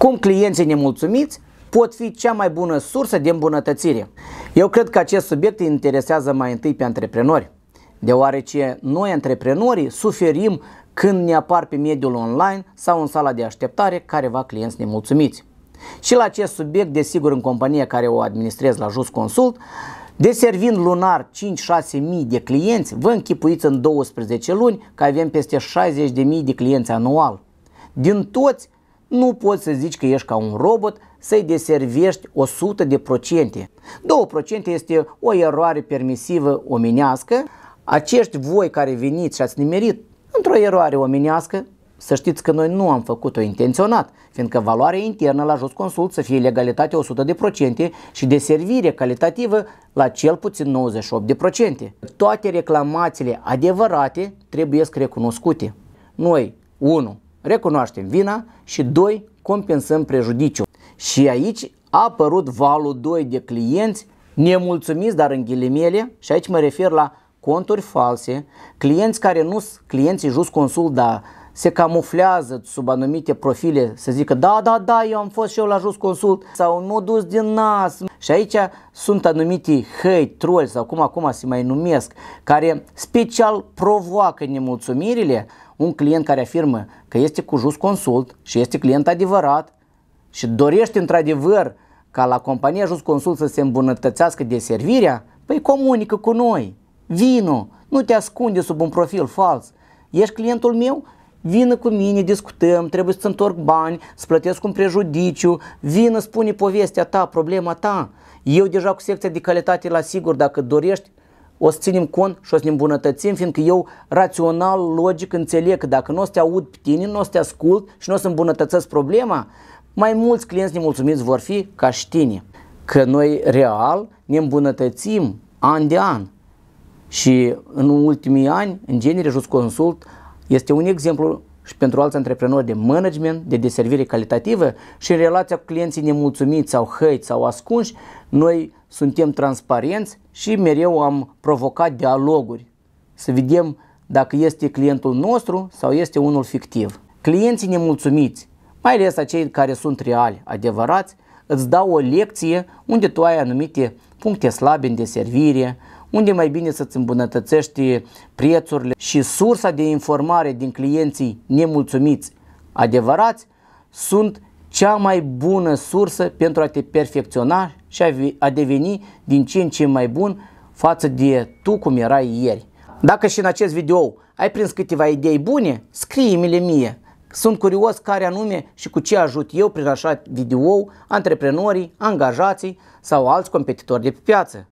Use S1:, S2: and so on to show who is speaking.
S1: Cum clienții nemulțumiți pot fi cea mai bună sursă de îmbunătățire? Eu cred că acest subiect îi interesează mai întâi pe antreprenori, deoarece noi antreprenorii suferim când ne apar pe mediul online sau în sala de așteptare careva clienți nemulțumiți. Și la acest subiect, desigur, în compania care o administrez la Just Consult, deservind lunar 5-6 mii de clienți, vă închipuiți în 12 luni că avem peste 60 de mii de clienți anual. Din toți, nu poți să zici că ești ca un robot să-i deservești 100 de procente. 2% este o eroare permisivă omenească. Acești voi care veniți și ați nimerit într-o eroare omenească, să știți că noi nu am făcut-o intenționat, fiindcă valoarea internă la jos consult să fie legalitate 100% și de servire calitativă la cel puțin 98%. Toate reclamațiile adevărate trebuie să recunoscute. Noi, 1 recunoaștem vina și doi, compensăm prejudiciul. Și aici a apărut valul 2 de clienți nemulțumiți, dar în ghilimele, și aici mă refer la conturi false, clienți care nu sunt clienții just consult, dar se camuflează sub anumite profile, să zică da, da, da, eu am fost și eu la Jus Consult sau un modus din nas. Și aici sunt anumite hăi, troli sau cum acum se mai numesc, care special provoacă nemulțumirile un client care afirmă că este cu Jus Consult și este client adevărat și dorește într-adevăr ca la compania Jus Consult să se îmbunătățească de servirea, păi comunică cu noi, vino, nu te ascunde sub un profil fals. Ești clientul meu vină cu mine, discutăm, trebuie să-ți întorc bani, să plătesc un prejudiciu, vină, spune povestea ta, problema ta. Eu deja cu secția de calitate la sigur, dacă dorești, o să ținem cont și o să ne îmbunătățim, fiindcă eu rațional, logic înțeleg că dacă nu o să te aud pe tine, nu o să te ascult și nu o să îmbunătățesc problema, mai mulți clienți nemulțumiți vor fi ca și tine. Că noi real ne îmbunătățim an de an. Și în ultimii ani, în genere, Just Consult este un exemplu și pentru alți antreprenori de management, de deservire calitativă și în relația cu clienții nemulțumiți sau hăiți sau ascunși, noi suntem transparenți și mereu am provocat dialoguri să vedem dacă este clientul nostru sau este unul fictiv. Clienții nemulțumiți, mai ales acei care sunt reali, adevărați, îți dau o lecție unde tu ai anumite puncte slabe în deservire, unde mai bine să-ți îmbunătățești prețurile și sursa de informare din clienții nemulțumiți adevărați sunt cea mai bună sursă pentru a te perfecționa și a deveni din ce în ce mai bun față de tu cum erai ieri. Dacă și în acest video ai prins câteva idei bune, scrie-mi-le mie. Sunt curios care anume și cu ce ajut eu prin așa video antreprenorii, angajații sau alți competitori de pe piață.